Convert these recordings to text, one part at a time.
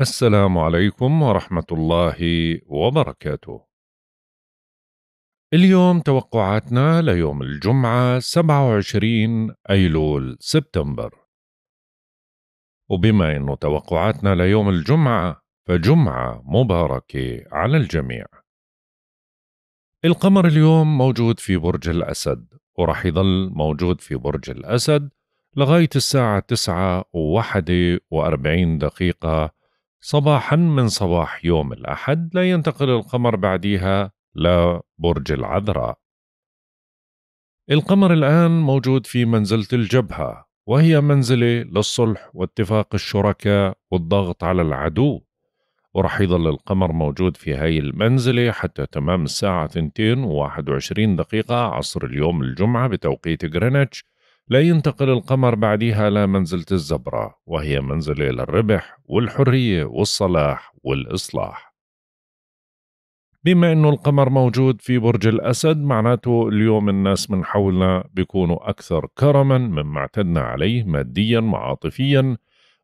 السلام عليكم ورحمة الله وبركاته. اليوم توقعاتنا ليوم الجمعة 27 أيلول سبتمبر. وبما أنه توقعاتنا ليوم الجمعة فجمعة مباركة على الجميع. القمر اليوم موجود في برج الأسد ورح يظل موجود في برج الأسد لغاية الساعة 9 و41 دقيقة صباحا من صباح يوم الأحد لا ينتقل القمر بعديها لبرج العذراء القمر الآن موجود في منزلة الجبهة وهي منزلة للصلح واتفاق الشركاء والضغط على العدو ورح يظل القمر موجود في هاي المنزلة حتى تمام الساعة 2 و21 دقيقة عصر اليوم الجمعة بتوقيت غرينتش لا ينتقل القمر بعدها لمنزلة الزبرة وهي منزلة للربح والحرية والصلاح والإصلاح بما أنه القمر موجود في برج الأسد معناته اليوم الناس من حولنا بيكونوا أكثر كرما مما اعتدنا عليه ماديا وعاطفيا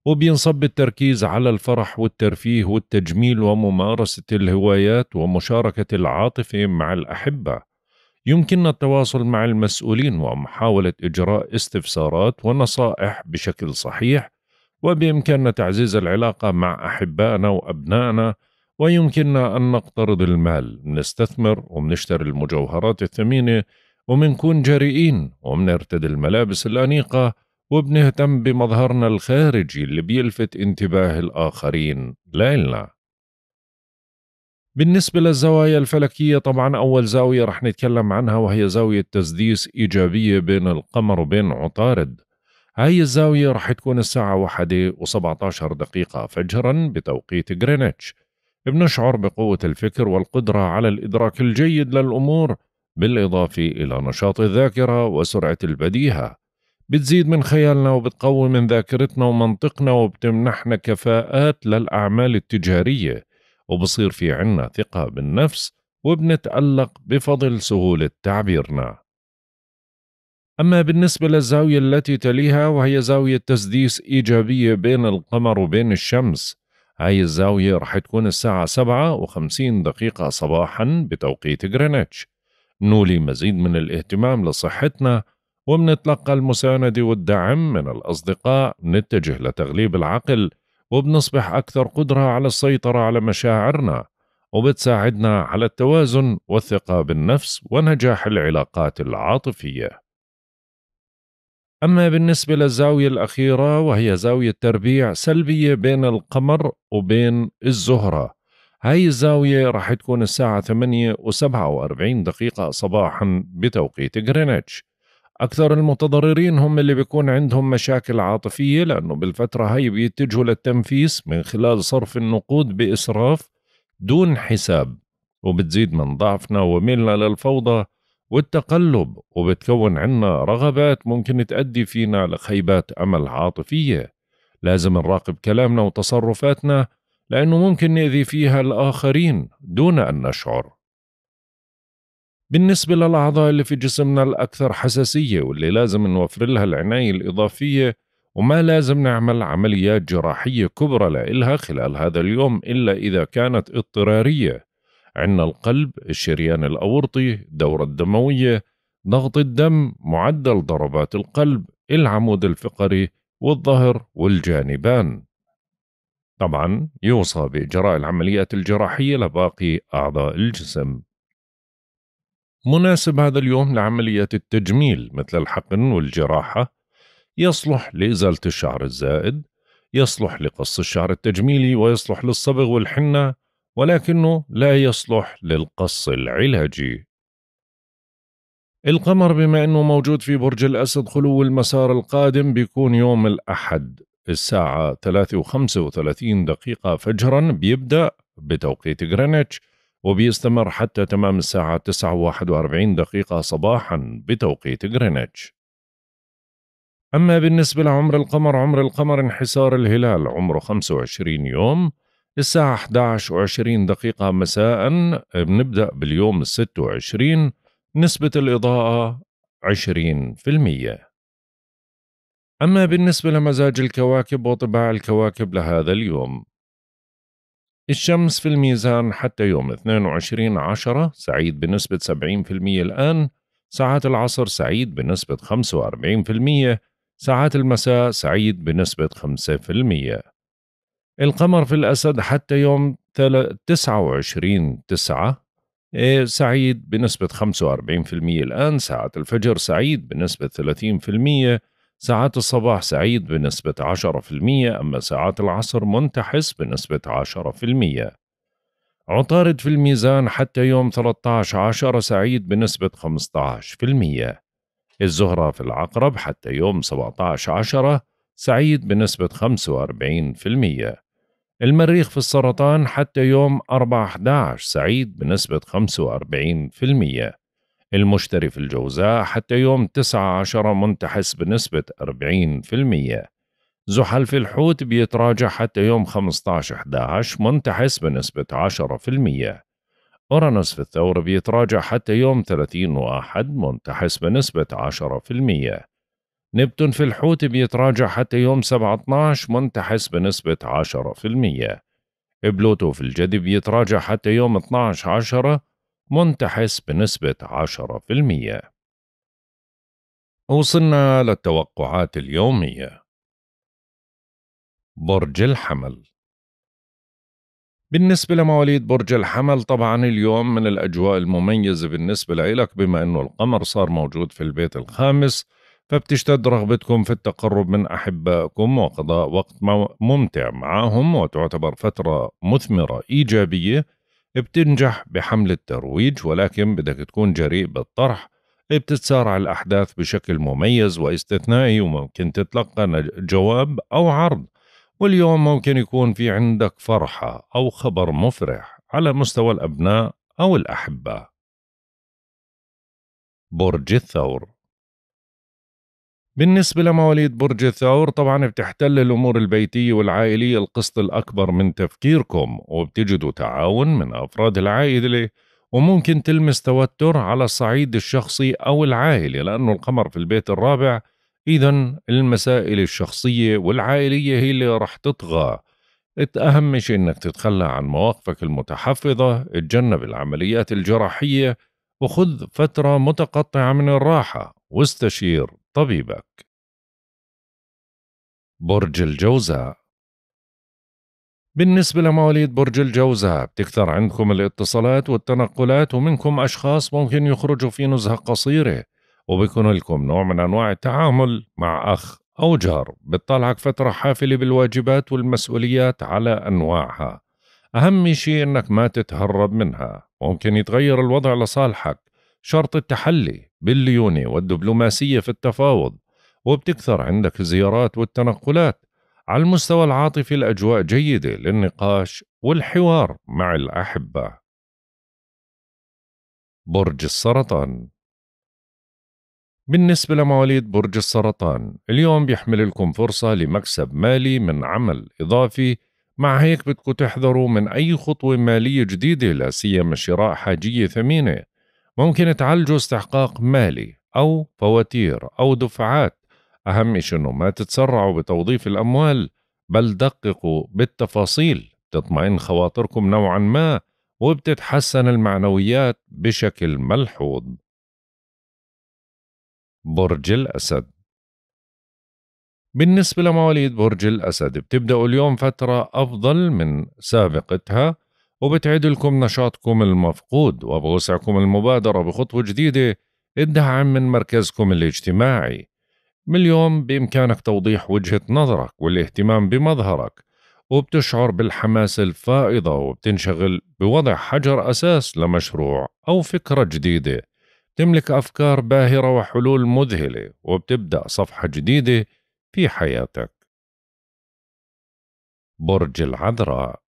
وبينصب التركيز على الفرح والترفيه والتجميل وممارسة الهوايات ومشاركة العاطفة مع الأحبة يمكننا التواصل مع المسؤولين ومحاولة إجراء استفسارات ونصائح بشكل صحيح وبإمكاننا تعزيز العلاقة مع أحبائنا وأبنائنا ويمكننا أن نقترض المال بنستثمر وبنشتري المجوهرات الثمينة وبنكون جريئين وبنرتدي الملابس الأنيقة وبنهتم بمظهرنا الخارجي اللي بيلفت انتباه الآخرين لإلنا بالنسبة للزوايا الفلكية طبعا أول زاوية رح نتكلم عنها وهي زاوية تسديس إيجابية بين القمر وبين عطارد هاي الزاوية رح تكون الساعة واحدة و17 دقيقة فجرا بتوقيت غرينتش بنشعر بقوة الفكر والقدرة على الإدراك الجيد للأمور بالإضافة إلى نشاط الذاكرة وسرعة البديهة بتزيد من خيالنا وبتقوي من ذاكرتنا ومنطقنا وبتمنحنا كفاءات للأعمال التجارية وبصير في عنا ثقة بالنفس وبنتألق بفضل سهولة تعبيرنا أما بالنسبة للزاوية التي تليها وهي زاوية تسديس إيجابية بين القمر وبين الشمس هاي الزاوية رح تكون الساعة سبعة وخمسين دقيقة صباحا بتوقيت غرينتش نولي مزيد من الاهتمام لصحتنا ومنتلقى المساندة والدعم من الأصدقاء نتجه لتغليب العقل وبنصبح أكثر قدرة على السيطرة على مشاعرنا وبتساعدنا على التوازن والثقة بالنفس ونجاح العلاقات العاطفية. أما بالنسبة للزاوية الأخيرة وهي زاوية تربيع سلبية بين القمر وبين الزهرة هاي الزاوية راح تكون الساعة 8 و47 دقيقة صباحا بتوقيت غرينتش أكثر المتضررين هم اللي بيكون عندهم مشاكل عاطفية لأنه بالفترة هاي بيتجهوا للتنفيس من خلال صرف النقود بإسراف دون حساب وبتزيد من ضعفنا وميلنا للفوضى والتقلب وبتكون عنا رغبات ممكن تؤدي فينا لخيبات أمل عاطفية لازم نراقب كلامنا وتصرفاتنا لأنه ممكن نأذي فيها الآخرين دون أن نشعر بالنسبة للأعضاء اللي في جسمنا الأكثر حساسية واللي لازم نوفر لها العناية الإضافية وما لازم نعمل عمليات جراحية كبرى لإلها خلال هذا اليوم إلا إذا كانت اضطرارية عندنا القلب، الشريان الأورطي، الدورة الدموية، ضغط الدم، معدل ضربات القلب، العمود الفقري والظهر والجانبان طبعا يوصى بإجراء العمليات الجراحية لباقي أعضاء الجسم مناسب هذا اليوم لعمليات التجميل مثل الحقن والجراحة يصلح لإزالة الشعر الزائد يصلح لقص الشعر التجميلي ويصلح للصبغ والحنة ولكنه لا يصلح للقص العلاجي القمر بما أنه موجود في برج الأسد خلو المسار القادم بيكون يوم الأحد الساعة 3.35 دقيقة فجرا بيبدأ بتوقيت غرينتش وبيستمر حتى تمام الساعة 9:41 دقيقة صباحا بتوقيت غرينتش. أما بالنسبة لعمر القمر عمر القمر انحسار الهلال عمره 25 يوم الساعة 11 و20 دقيقة مساء بنبدأ باليوم 26 نسبة الإضاءة 20% أما بالنسبة لمزاج الكواكب وطباع الكواكب لهذا اليوم الشمس في الميزان حتى يوم 22 عشرة سعيد بنسبة 70% الآن ساعات العصر سعيد بنسبة 45% ساعات المساء سعيد بنسبة 5% القمر في الأسد حتى يوم 29 تسعة إيه، سعيد بنسبة 45% الآن ساعات الفجر سعيد بنسبة 30% ساعات الصباح سعيد بنسبة 10% أما ساعات العصر منتحس بنسبة 10% عطارد في الميزان حتى يوم 13 عشر سعيد بنسبة 15% الزهرة في العقرب حتى يوم 17 عشرة سعيد بنسبة 45% المريخ في السرطان حتى يوم 4 11 سعيد بنسبة 45% المشتري في الجوزاء حتى يوم 19 منتحس بنسبة 40% زحل في الحوت بيتراجع حتى يوم 15 11 منتحس بنسبة 10% أورانوس في الثور بيتراجع حتى يوم 30 واحد منتحس بنسبة 10% نبتون في الحوت بيتراجع حتى يوم سبعة 12 منتحس بنسبة 10% بلوتو في الجدي بيتراجع حتى يوم 12 10 منتحس بنسبة 10%. وصلنا للتوقعات اليومية برج الحمل بالنسبة لمواليد برج الحمل طبعا اليوم من الأجواء المميزة بالنسبة لإلك بما أنه القمر صار موجود في البيت الخامس فبتشتد رغبتكم في التقرب من أحبائكم وقضاء وقت ممتع معهم وتعتبر فترة مثمرة إيجابية بتنجح بحمل الترويج ولكن بدك تكون جريء بالطرح بتتسارع الأحداث بشكل مميز واستثنائي وممكن تتلقى جواب أو عرض واليوم ممكن يكون في عندك فرحة أو خبر مفرح على مستوى الأبناء أو الأحبة برج الثور بالنسبة لمواليد برج الثور طبعا بتحتل الأمور البيتية والعائلية القسط الأكبر من تفكيركم وبتجدوا تعاون من أفراد العائلة وممكن تلمس توتر على الصعيد الشخصي أو العائلي لأنه القمر في البيت الرابع إذا المسائل الشخصية والعائلية هي اللي رح تطغى أهم شيء إنك تتخلى عن مواقفك المتحفظة اتجنب العمليات الجراحية وخذ فترة متقطعة من الراحة واستشير طبيبك برج الجوزاء بالنسبة لمواليد برج الجوزاء بتكثر عندكم الاتصالات والتنقلات ومنكم أشخاص ممكن يخرجوا في نزهة قصيرة وبيكون لكم نوع من أنواع التعامل مع أخ أو جار بتطلعك فترة حافلة بالواجبات والمسؤوليات على أنواعها أهم شيء إنك ما تتهرب منها ممكن يتغير الوضع لصالحك شرط التحلي بالليونة والدبلوماسية في التفاوض وبتكثر عندك الزيارات والتنقلات على المستوى العاطفي الأجواء جيدة للنقاش والحوار مع الأحبة برج السرطان بالنسبة لمواليد برج السرطان اليوم بيحمل لكم فرصة لمكسب مالي من عمل إضافي مع هيك بدكم تحذروا من أي خطوة مالية جديدة لا سيما شراء حاجية ثمينة ممكن تعالجوا استحقاق مالي أو فواتير أو دفعات أهم شيء أنه ما تتسرعوا بتوظيف الأموال بل دققوا بالتفاصيل تطمئن خواطركم نوعا ما وبتتحسن المعنويات بشكل ملحوظ برج الأسد بالنسبة لمواليد برج الأسد بتبدأوا اليوم فترة أفضل من سابقتها وبتعيد لكم نشاطكم المفقود وبوسعكم المبادرة بخطوة جديدة الدعم من مركزكم الاجتماعي من اليوم بإمكانك توضيح وجهة نظرك والاهتمام بمظهرك وبتشعر بالحماس الفائضة وبتنشغل بوضع حجر أساس لمشروع أو فكرة جديدة تملك أفكار باهرة وحلول مذهلة وبتبدأ صفحة جديدة في حياتك برج العذراء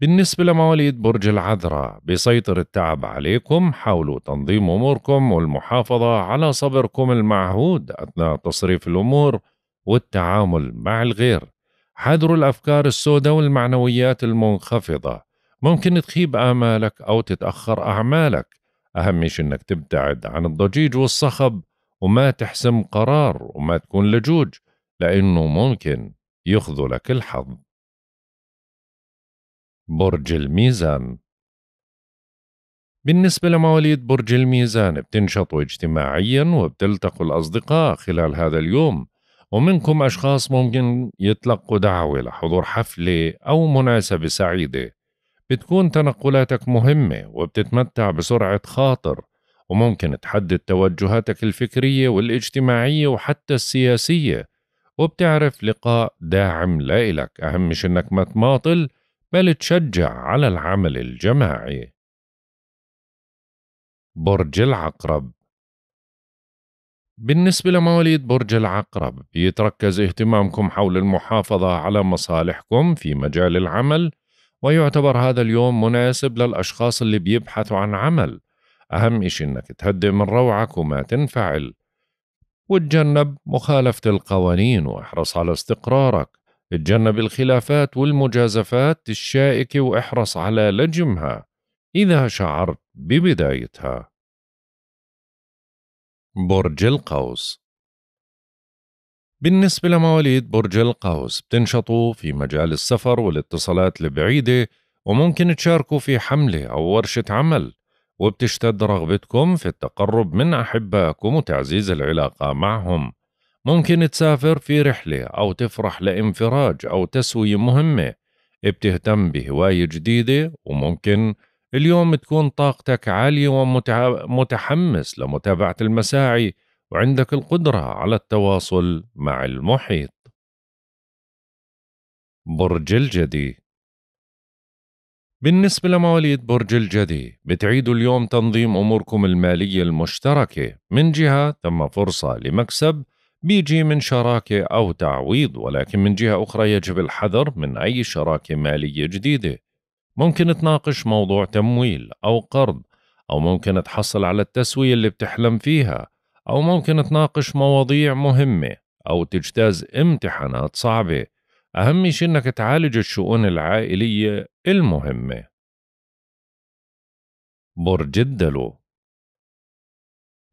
بالنسبة لمواليد برج العذراء بيسيطر التعب عليكم حاولوا تنظيم أموركم والمحافظة على صبركم المعهود أثناء تصريف الأمور والتعامل مع الغير حذروا الأفكار السوداء والمعنويات المنخفضة ممكن تخيب آمالك أو تتأخر أعمالك أهم شيء أنك تبتعد عن الضجيج والصخب وما تحسم قرار وما تكون لجوج لأنه ممكن يخذلك الحظ برج الميزان بالنسبة لمواليد برج الميزان بتنشطوا اجتماعيا وبتلتقوا الأصدقاء خلال هذا اليوم ومنكم أشخاص ممكن يتلقوا دعوة لحضور حفلة أو مناسبة سعيدة بتكون تنقلاتك مهمة وبتتمتع بسرعة خاطر وممكن تحدد توجهاتك الفكرية والاجتماعية وحتى السياسية وبتعرف لقاء داعم لإلك أهم شي إنك ما تماطل بل تشجع على العمل الجماعي برج العقرب بالنسبة لمواليد برج العقرب يتركز اهتمامكم حول المحافظة على مصالحكم في مجال العمل ويعتبر هذا اليوم مناسب للأشخاص اللي بيبحثوا عن عمل أهم إشي إنك تهدي من روعك وما تنفعل وتجنب مخالفة القوانين واحرص على استقرارك اتجنب الخلافات والمجازفات الشائكة واحرص على لجمها إذا شعرت ببدايتها. برج القوس بالنسبة لمواليد برج القوس بتنشطوا في مجال السفر والاتصالات البعيدة وممكن تشاركوا في حملة أو ورشة عمل وبتشتد رغبتكم في التقرب من أحبائكم وتعزيز العلاقة معهم ممكن تسافر في رحلة أو تفرح لإنفراج أو تسوية مهمة بتهتم بهواية جديدة وممكن اليوم تكون طاقتك عالية ومتحمس لمتابعة المساعي وعندك القدرة على التواصل مع المحيط برج الجدي بالنسبة لمواليد برج الجدي بتعيدوا اليوم تنظيم أموركم المالية المشتركة من جهة تم فرصة لمكسب بيجي من شراكة أو تعويض ولكن من جهة أخرى يجب الحذر من أي شراكة مالية جديدة ممكن تناقش موضوع تمويل أو قرض أو ممكن تحصل على التسوية اللي بتحلم فيها أو ممكن تناقش مواضيع مهمة أو تجتاز امتحانات صعبة أهم شيء إنك تعالج الشؤون العائلية المهمة برج الدلو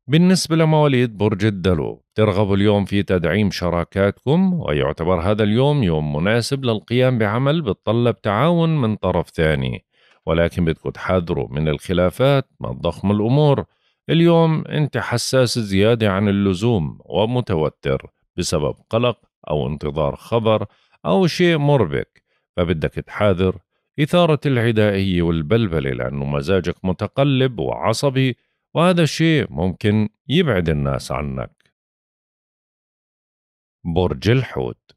بالنسبة لمواليد برج الدلو ترغبوا اليوم في تدعيم شراكاتكم ويعتبر هذا اليوم يوم مناسب للقيام بعمل بتطلب تعاون من طرف ثاني ولكن بدكم تحذروا من الخلافات ما تضخم الأمور اليوم أنت حساس زيادة عن اللزوم ومتوتر بسبب قلق أو انتظار خبر أو شيء مربك فبدك تحاذر إثارة العدائية والبلبلة لأنه مزاجك متقلب وعصبي وهذا الشيء ممكن يبعد الناس عنك برج الحوت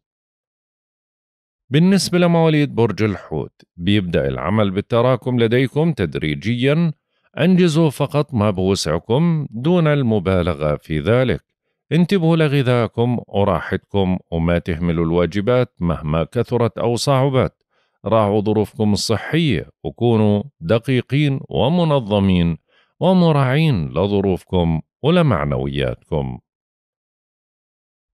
بالنسبة لمواليد برج الحوت بيبدأ العمل بالتراكم لديكم تدريجيا أنجزوا فقط ما بوسعكم دون المبالغة في ذلك انتبهوا لغذائكم وراحتكم وما تهملوا الواجبات مهما كثرت أو صعبت راعوا ظروفكم الصحية وكونوا دقيقين ومنظمين ومراعين لظروفكم ولمعنوياتكم